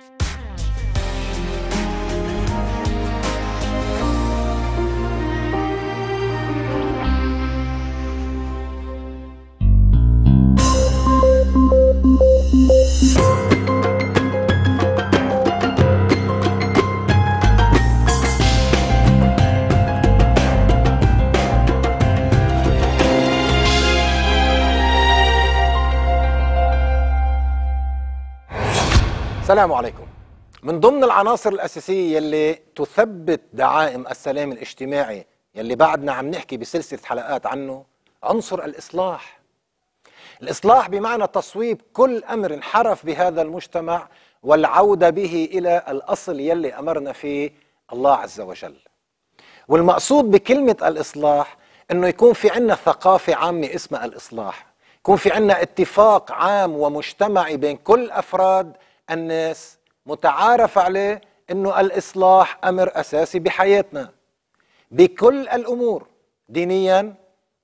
you السلام عليكم من ضمن العناصر الأساسية يلي تثبت دعائم السلام الاجتماعي يلي بعدنا عم نحكي بسلسلة حلقات عنه عنصر الإصلاح الإصلاح بمعنى تصويب كل أمر انحرف بهذا المجتمع والعودة به إلى الأصل يلي أمرنا فيه الله عز وجل والمقصود بكلمة الإصلاح أنه يكون في عنا ثقافة عامة اسمها الإصلاح يكون في عنا اتفاق عام ومجتمعي بين كل أفراد الناس متعارف عليه انه الاصلاح امر اساسي بحياتنا بكل الامور دينيا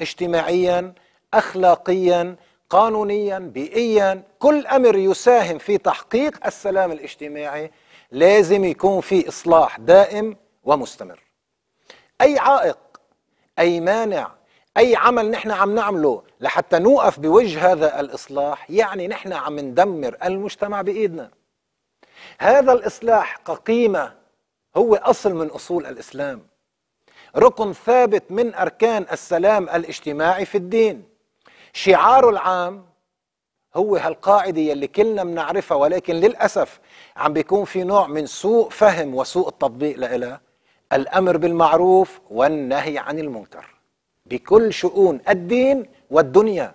اجتماعيا اخلاقيا قانونيا بيئيا كل امر يساهم في تحقيق السلام الاجتماعي لازم يكون في اصلاح دائم ومستمر اي عائق اي مانع اي عمل نحن عم نعمله لحتى نوقف بوجه هذا الاصلاح يعني نحن عم ندمر المجتمع بايدنا هذا الاصلاح كقيمه هو اصل من اصول الاسلام ركن ثابت من اركان السلام الاجتماعي في الدين شعاره العام هو هالقاعدة يلي كلنا بنعرفها ولكن للأسف عم بيكون في نوع من سوء فهم وسوء التطبيق لها الأمر بالمعروف والنهي عن المنكر بكل شؤون الدين والدنيا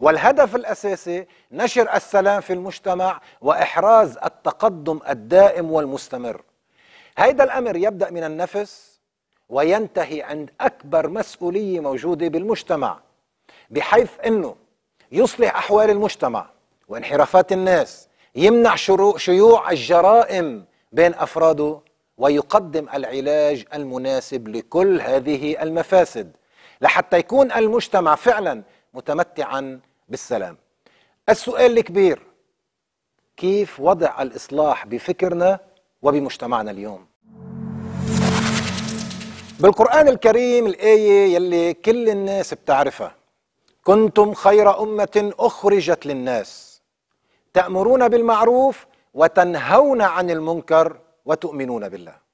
والهدف الاساسي نشر السلام في المجتمع واحراز التقدم الدائم والمستمر. هذا الامر يبدا من النفس وينتهي عند اكبر مسؤوليه موجوده بالمجتمع بحيث انه يصلح احوال المجتمع وانحرافات الناس، يمنع شيوع الجرائم بين افراده ويقدم العلاج المناسب لكل هذه المفاسد. لحتى يكون المجتمع فعلا متمتعا بالسلام السؤال الكبير كيف وضع الإصلاح بفكرنا وبمجتمعنا اليوم بالقرآن الكريم الآية يلي كل الناس بتعرفها كنتم خير أمة أخرجت للناس تأمرون بالمعروف وتنهون عن المنكر وتؤمنون بالله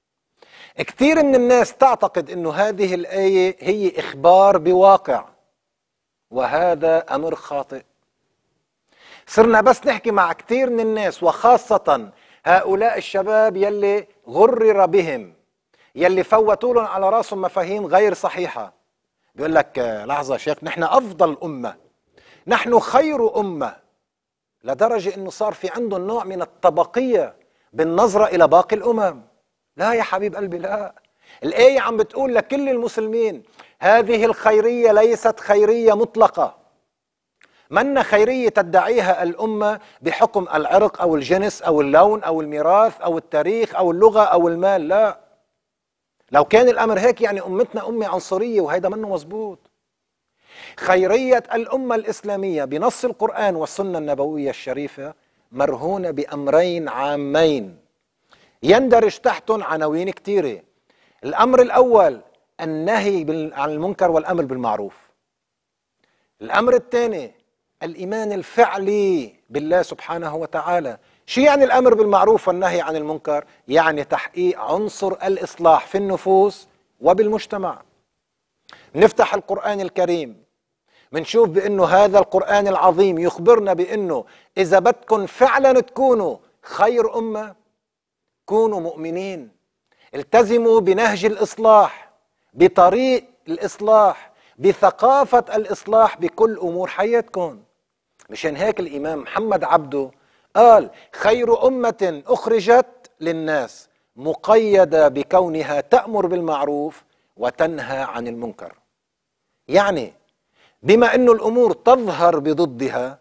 كثير من الناس تعتقد أن هذه الآية هي إخبار بواقع وهذا أمر خاطئ صرنا بس نحكي مع كثير من الناس وخاصة هؤلاء الشباب يلي غرر بهم يلي فوتوا لهم على راسهم مفاهيم غير صحيحة بيقول لك لحظة شيخ نحن أفضل أمة نحن خير أمة لدرجة أنه صار في عندهم نوع من الطبقية بالنظرة إلى باقي الأمم لا يا حبيب قلبي لا الآية عم بتقول لكل المسلمين هذه الخيرية ليست خيرية مطلقة منا خيرية تدعيها الأمة بحكم العرق أو الجنس أو اللون أو الميراث أو التاريخ أو اللغة أو المال لا لو كان الأمر هيك يعني أمتنا أمة عنصرية وهيدا منه مزبوط خيرية الأمة الإسلامية بنص القرآن والسنة النبوية الشريفة مرهونة بأمرين عامين يندرج تحتهم عناوين كثيره الامر الاول النهي عن المنكر والامر بالمعروف الامر الثاني الايمان الفعلي بالله سبحانه وتعالى شو يعني الامر بالمعروف والنهي عن المنكر يعني تحقيق عنصر الاصلاح في النفوس وبالمجتمع نفتح القران الكريم منشوف بانه هذا القران العظيم يخبرنا بانه اذا بدكم فعلا تكونوا خير امه كونوا مؤمنين التزموا بنهج الإصلاح بطريق الإصلاح بثقافة الإصلاح بكل أمور حياتكم مشان هيك الإمام محمد عبده قال خير أمة أخرجت للناس مقيدة بكونها تأمر بالمعروف وتنهى عن المنكر يعني بما أن الأمور تظهر بضدها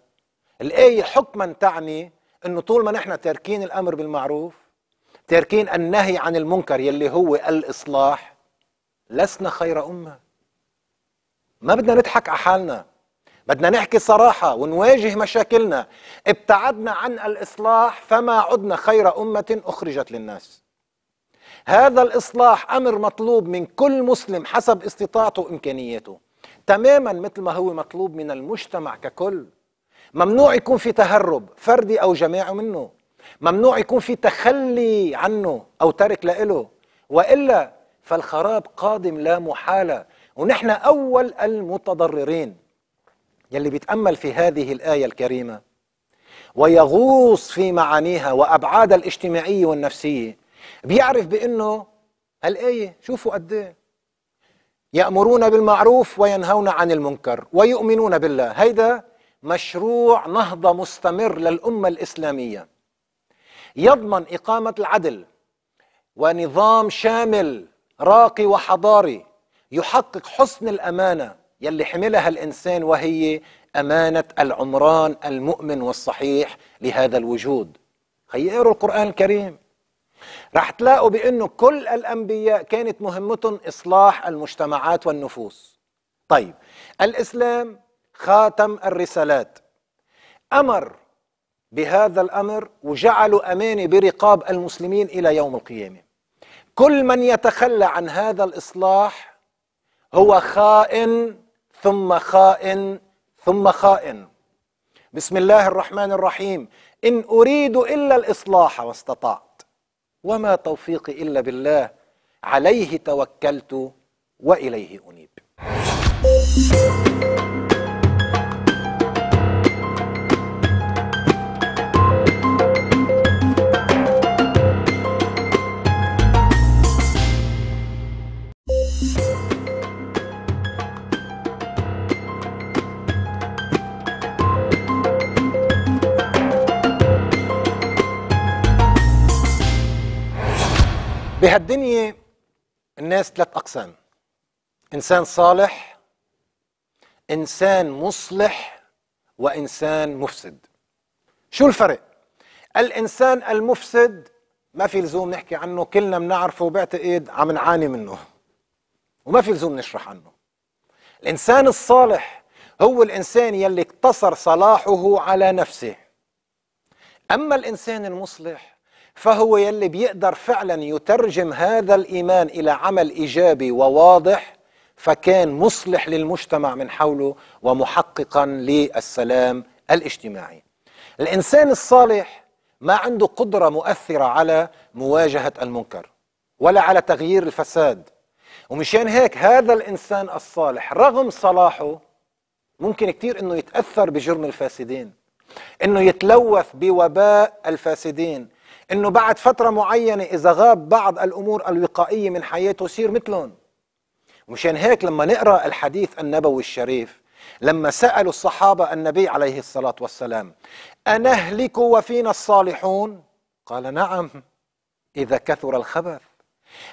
الآية حكما تعني أنه طول ما نحن تاركين الأمر بالمعروف تاركين النهي عن المنكر يلي هو الإصلاح لسنا خير أمة ما بدنا نضحك على حالنا بدنا نحكي صراحة ونواجه مشاكلنا ابتعدنا عن الإصلاح فما عدنا خير أمة أخرجت للناس هذا الإصلاح أمر مطلوب من كل مسلم حسب استطاعته وإمكانياته تماما مثل ما هو مطلوب من المجتمع ككل ممنوع يكون في تهرب فردي أو جماعي منه ممنوع يكون في تخلي عنه أو ترك لإله وإلا فالخراب قادم لا محالة ونحن أول المتضررين يلي بيتأمل في هذه الآية الكريمة ويغوص في معانيها وأبعادها الاجتماعية والنفسية بيعرف بأنه هالآية شوفوا قد إيه. يأمرون بالمعروف وينهون عن المنكر ويؤمنون بالله هيدا مشروع نهضة مستمر للأمة الإسلامية يضمن إقامة العدل ونظام شامل راقي وحضاري يحقق حسن الأمانة يلي حملها الإنسان وهي أمانة العمران المؤمن والصحيح لهذا الوجود خيروا القرآن الكريم راح تلاقوا بأنه كل الأنبياء كانت مهمتهم إصلاح المجتمعات والنفوس طيب الإسلام خاتم الرسالات أمر بهذا الامر وجعلوا امانه برقاب المسلمين الى يوم القيامه. كل من يتخلى عن هذا الاصلاح هو خائن ثم خائن ثم خائن. بسم الله الرحمن الرحيم ان اريد الا الاصلاح واستطعت وما توفيقي الا بالله عليه توكلت واليه انيب. بهالدنيا الناس ثلاث أقسام إنسان صالح إنسان مصلح وإنسان مفسد شو الفرق؟ الإنسان المفسد ما في لزوم نحكي عنه كلنا بنعرفه وبعتقد عم نعاني منه وما في لزوم نشرح عنه الإنسان الصالح هو الإنسان يلي اقتصر صلاحه على نفسه أما الإنسان المصلح فهو يلي بيقدر فعلا يترجم هذا الإيمان إلى عمل إيجابي وواضح فكان مصلح للمجتمع من حوله ومحققا للسلام الاجتماعي الإنسان الصالح ما عنده قدرة مؤثرة على مواجهة المنكر ولا على تغيير الفساد ومشان هيك هذا الإنسان الصالح رغم صلاحه ممكن كتير أنه يتأثر بجرم الفاسدين أنه يتلوث بوباء الفاسدين انه بعد فتره معينه اذا غاب بعض الامور الوقائيه من حياته يصير مثلهم مشان هيك لما نقرا الحديث النبوي الشريف لما سالوا الصحابه النبي عليه الصلاه والسلام انهلك وفينا الصالحون قال نعم اذا كثر الخبث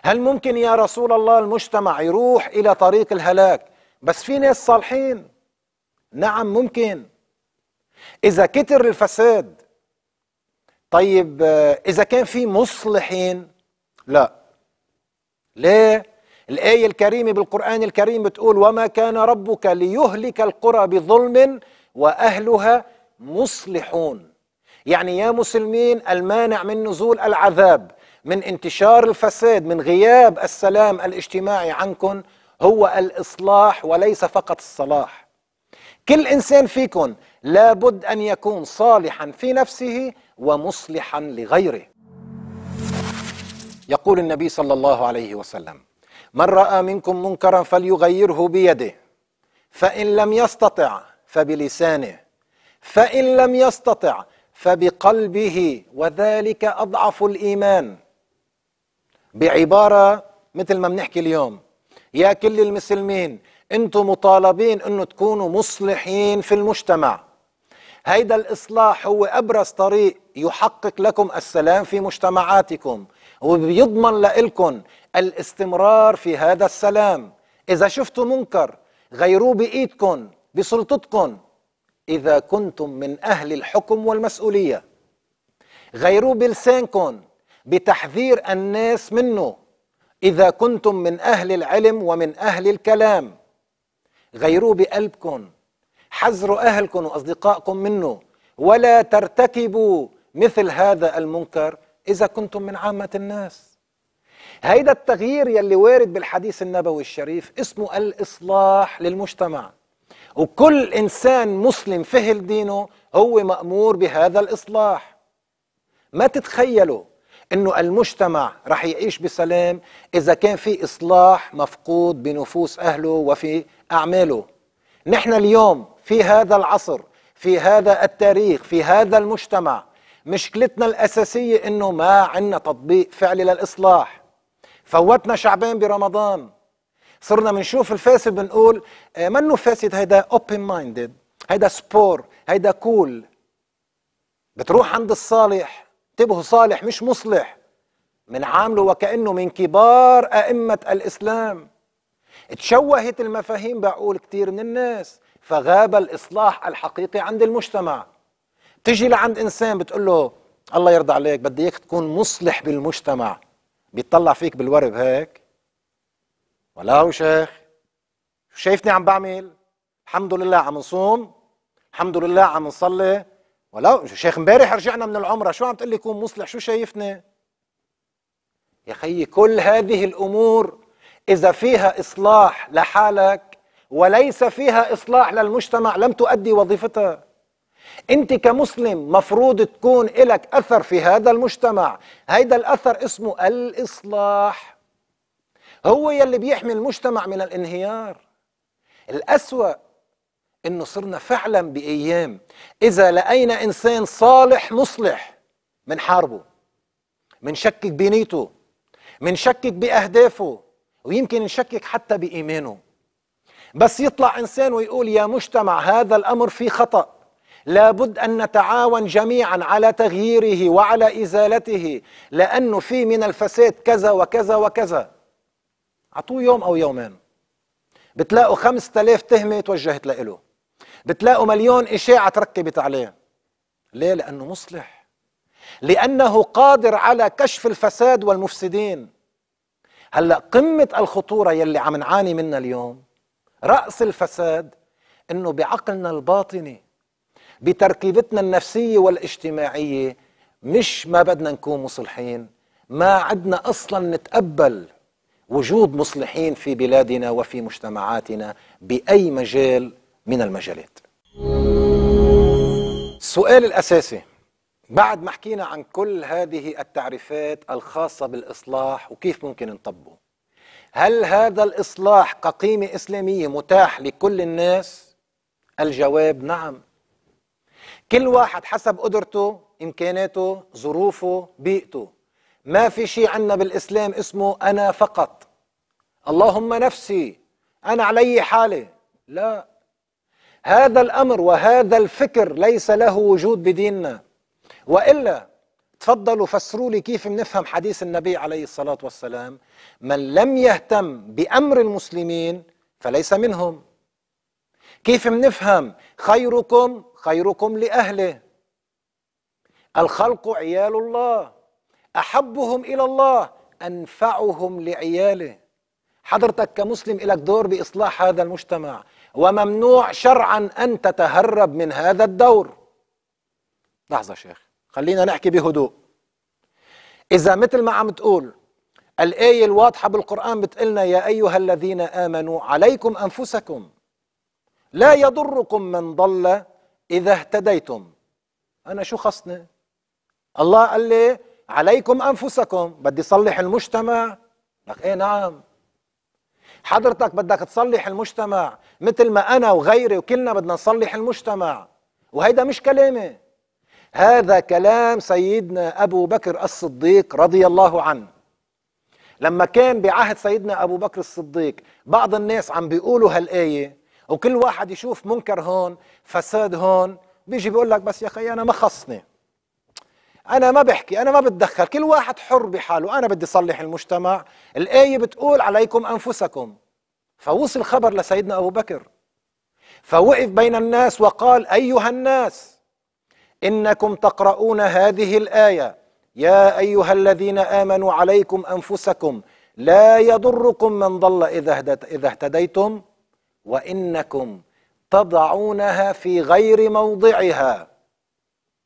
هل ممكن يا رسول الله المجتمع يروح الى طريق الهلاك بس في ناس صالحين نعم ممكن اذا كتر الفساد طيب آه، إذا كان في مصلحين لا ليه؟ الآية الكريمة بالقرآن الكريم بتقول وما كان ربك ليهلك القرى بظلم وأهلها مصلحون يعني يا مسلمين المانع من نزول العذاب من انتشار الفساد من غياب السلام الاجتماعي عنكم هو الإصلاح وليس فقط الصلاح كل إنسان فيكم لابد أن يكون صالحا في نفسه ومصلحا لغيره يقول النبي صلى الله عليه وسلم من راى منكم منكرا فليغيره بيده فان لم يستطع فبلسانه فان لم يستطع فبقلبه وذلك اضعف الايمان بعباره مثل ما بنحكي اليوم يا كل المسلمين انتم مطالبين انه تكونوا مصلحين في المجتمع هيدا الإصلاح هو أبرز طريق يحقق لكم السلام في مجتمعاتكم وبيضمن لكم الاستمرار في هذا السلام إذا شفتوا منكر غيروه بإيدكم بسلطتكم إذا كنتم من أهل الحكم والمسؤولية غيروه بلسانكم بتحذير الناس منه إذا كنتم من أهل العلم ومن أهل الكلام غيروه بقلبكم حذروا أهلكم وأصدقائكم منه ولا ترتكبوا مثل هذا المنكر إذا كنتم من عامة الناس هيدا التغيير يلي وارد بالحديث النبوي الشريف اسمه الإصلاح للمجتمع وكل إنسان مسلم فهل دينه هو مأمور بهذا الإصلاح ما تتخيلوا انه المجتمع رح يعيش بسلام اذا كان في اصلاح مفقود بنفوس اهله وفي اعماله نحن اليوم في هذا العصر في هذا التاريخ في هذا المجتمع مشكلتنا الأساسية أنه ما عندنا تطبيق فعلي للإصلاح فوتنا شعبان برمضان صرنا بنشوف الفاسد بنقول آه، منه فاسد هيدا اوبن minded هيدا سبور هيدا كول cool. بتروح عند الصالح انتبهوا صالح مش مصلح منعامله وكأنه من كبار أئمة الإسلام تشوهت المفاهيم بقول كتير من الناس فغاب الإصلاح الحقيقي عند المجتمع تجي لعند إنسان بتقول له الله يرضى عليك بدي إياك تكون مصلح بالمجتمع بيطلع فيك بالورب هيك ولا شيخ شايفني عم بعمل الحمد لله عم نصوم الحمد لله عم نصلي ولو شيخ امبارح رجعنا من العمرة شو عم تقول لي كون مصلح شو شايفني يا خيي كل هذه الأمور إذا فيها إصلاح لحالك وليس فيها إصلاح للمجتمع لم تؤدي وظيفتها أنت كمسلم مفروض تكون لك أثر في هذا المجتمع هيدا الأثر اسمه الإصلاح هو يلي بيحمي المجتمع من الانهيار الأسوأ أنه صرنا فعلا بأيام إذا لقينا إنسان صالح مصلح من شكك بنيته شكك بأهدافه ويمكن نشكك حتى بإيمانه بس يطلع إنسان ويقول يا مجتمع هذا الأمر في خطأ لابد أن نتعاون جميعا على تغييره وعلى إزالته لأنه في من الفساد كذا وكذا وكذا أعطوه يوم أو يومين بتلاقوا خمسة آلاف تهمة توجهت لإله بتلاقوا مليون إشاعة تركبت عليه ليه؟ لأنه مصلح لأنه قادر على كشف الفساد والمفسدين هلأ قمة الخطورة يلي عم نعاني منها اليوم رأس الفساد أنه بعقلنا الباطني بتركيبتنا النفسية والاجتماعية مش ما بدنا نكون مصلحين ما عدنا أصلا نتقبل وجود مصلحين في بلادنا وفي مجتمعاتنا بأي مجال من المجالات السؤال الأساسي بعد ما حكينا عن كل هذه التعريفات الخاصة بالإصلاح وكيف ممكن نطبقه هل هذا الإصلاح كقيمة إسلامية متاح لكل الناس؟ الجواب نعم كل واحد حسب قدرته إمكاناته ظروفه بيئته ما في شيء عندنا بالإسلام اسمه أنا فقط اللهم نفسي أنا علي حالي لا هذا الأمر وهذا الفكر ليس له وجود بديننا وإلا تفضلوا فسروا لي كيف بنفهم حديث النبي عليه الصلاة والسلام من لم يهتم بأمر المسلمين فليس منهم كيف بنفهم خيركم خيركم لأهله الخلق عيال الله أحبهم إلى الله أنفعهم لعياله حضرتك كمسلم لك دور بإصلاح هذا المجتمع وممنوع شرعا أن تتهرب من هذا الدور لحظة شيخ خلينا نحكي بهدوء إذا مثل ما عم تقول الآية الواضحة بالقرآن بتقلنا يا أيها الذين آمنوا عليكم أنفسكم لا يضركم من ضل إذا اهتديتم أنا شو خصني الله قال لي عليكم أنفسكم بدي صلح المجتمع لك إيه نعم حضرتك بدك تصلح المجتمع مثل ما أنا وغيري وكلنا بدنا نصلح المجتمع وهيدا مش كلامي هذا كلام سيدنا أبو بكر الصديق رضي الله عنه لما كان بعهد سيدنا أبو بكر الصديق بعض الناس عم بيقولوا هالآية وكل واحد يشوف منكر هون فساد هون بيجي بيقول لك بس يا أخي أنا ما خصني أنا ما بحكي أنا ما بتدخل كل واحد حر بحاله أنا بدي صلح المجتمع الآية بتقول عليكم أنفسكم فوصل خبر لسيدنا أبو بكر فوقف بين الناس وقال أيها الناس إنكم تقرؤون هذه الآية يا أيها الذين آمنوا عليكم أنفسكم لا يضركم من ضل إذا اذا اهتديتم وإنكم تضعونها في غير موضعها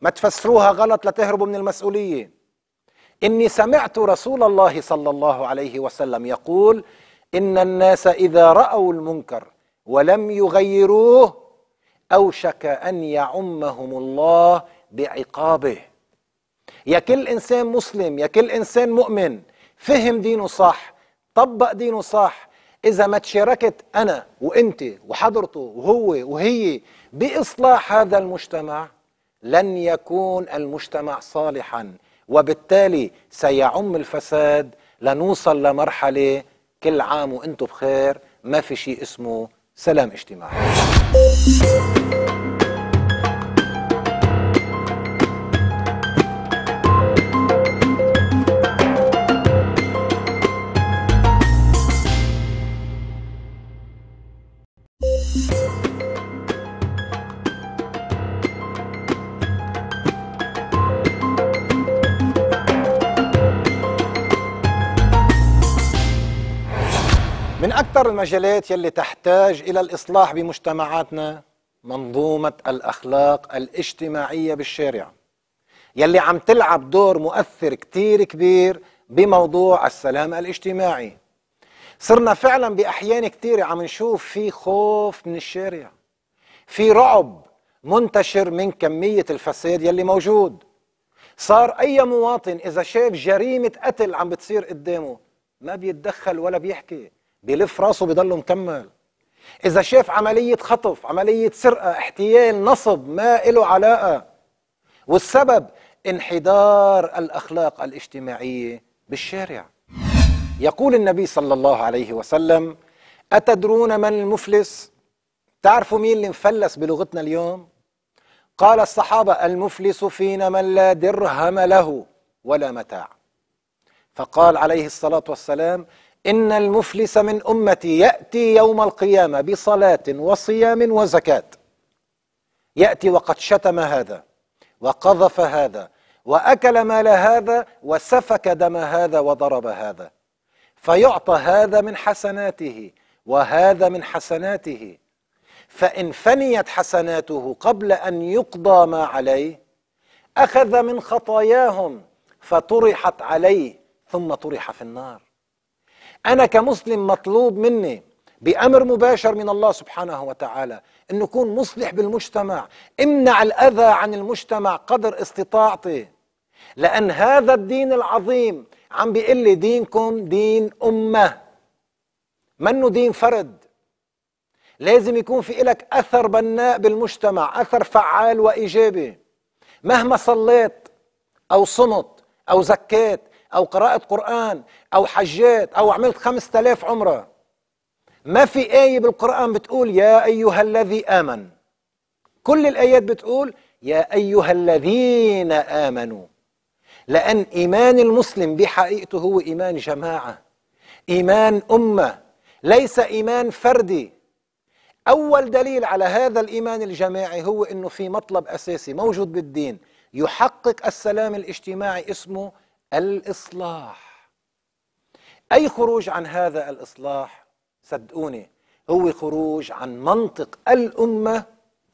ما تفسروها غلط لتهربوا من المسؤولية إني سمعت رسول الله صلى الله عليه وسلم يقول إن الناس إذا رأوا المنكر ولم يغيروه أوشك أن يعمهم الله بعقابه يا كل إنسان مسلم يا كل إنسان مؤمن فهم دينه صح طبق دينه صح إذا ما تشاركت أنا وأنت وحضرته وهو وهي بإصلاح هذا المجتمع لن يكون المجتمع صالحا وبالتالي سيعم الفساد لنوصل لمرحلة كل عام وانتم بخير ما في شيء اسمه سلام اجتماعي أكثر المجالات يلي تحتاج إلى الإصلاح بمجتمعاتنا منظومة الأخلاق الاجتماعية بالشارع يلي عم تلعب دور مؤثر كتير كبير بموضوع السلام الاجتماعي صرنا فعلا بأحيان كتير عم نشوف في خوف من الشارع في رعب منتشر من كمية الفساد يلي موجود صار أي مواطن إذا شاف جريمة قتل عم بتصير قدامه ما بيتدخل ولا بيحكي بيلف راسه بيضل مكمل إذا شاف عملية خطف عملية سرقة احتيال نصب ما له علاقة والسبب انحدار الأخلاق الاجتماعية بالشارع يقول النبي صلى الله عليه وسلم أتدرون من المفلس؟ تعرفوا مين اللي مفلس بلغتنا اليوم؟ قال الصحابة المفلس فينا من لا درهم له ولا متاع فقال عليه الصلاة والسلام إن المفلس من أمتي يأتي يوم القيامة بصلاة وصيام وزكاة يأتي وقد شتم هذا وقذف هذا وأكل مال هذا وسفك دم هذا وضرب هذا فيعطى هذا من حسناته وهذا من حسناته فإن فنيت حسناته قبل أن يقضى ما عليه أخذ من خطاياهم فطرحت عليه ثم طرح في النار أنا كمسلم مطلوب مني بأمر مباشر من الله سبحانه وتعالى أن أكون مصلح بالمجتمع امنع الأذى عن المجتمع قدر استطاعتي لأن هذا الدين العظيم عم بيقول لي دينكم دين أمة منه دين فرد لازم يكون في إلك أثر بناء بالمجتمع أثر فعال وإيجابي مهما صليت أو صمت أو زكيت أو قراءة قرآن أو حجيت أو عملت خمسة آلاف عمرة ما في آية بالقرآن بتقول يا أيها الذي آمن كل الآيات بتقول يا أيها الذين آمنوا لأن إيمان المسلم بحقيقته هو إيمان جماعة إيمان أمة ليس إيمان فردي أول دليل على هذا الإيمان الجماعي هو أنه في مطلب أساسي موجود بالدين يحقق السلام الاجتماعي اسمه الإصلاح أي خروج عن هذا الإصلاح صدقوني هو خروج عن منطق الأمة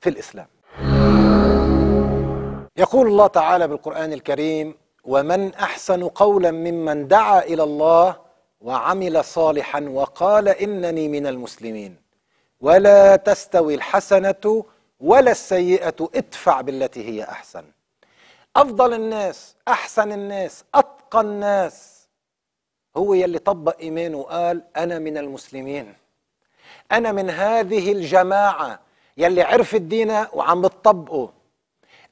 في الإسلام يقول الله تعالى بالقرآن الكريم ومن أحسن قولا ممن دعا إلى الله وعمل صالحا وقال إنني من المسلمين ولا تستوي الحسنة ولا السيئة ادفع بالتي هي أحسن افضل الناس احسن الناس اتقى الناس هو يلي طبق ايمانه وقال انا من المسلمين انا من هذه الجماعه يلي عرفت دينها وعم بتطبقه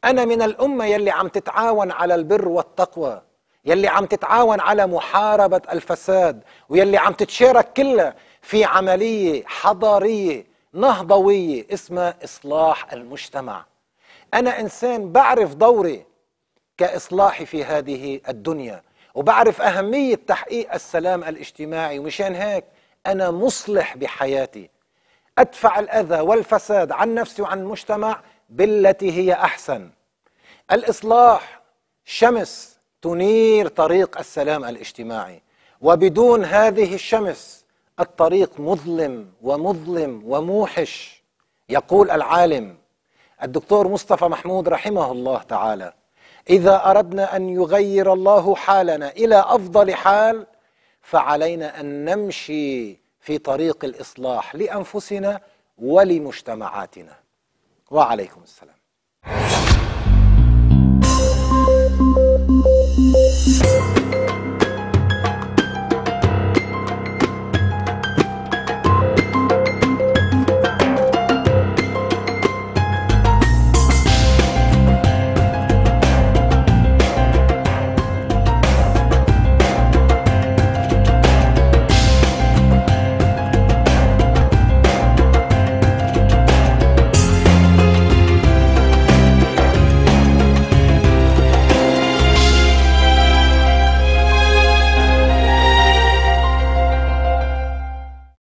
انا من الامه يلي عم تتعاون على البر والتقوى يلي عم تتعاون على محاربه الفساد ويلي عم تتشارك كلها في عمليه حضاريه نهضويه اسمها اصلاح المجتمع انا انسان بعرف دوري كإصلاحي في هذه الدنيا وبعرف أهمية تحقيق السلام الاجتماعي ومشان هيك أنا مصلح بحياتي أدفع الأذى والفساد عن نفسي وعن المجتمع بالتي هي أحسن الإصلاح شمس تنير طريق السلام الاجتماعي وبدون هذه الشمس الطريق مظلم ومظلم وموحش يقول العالم الدكتور مصطفى محمود رحمه الله تعالى إذا أردنا أن يغير الله حالنا إلى أفضل حال فعلينا أن نمشي في طريق الإصلاح لأنفسنا ولمجتمعاتنا وعليكم السلام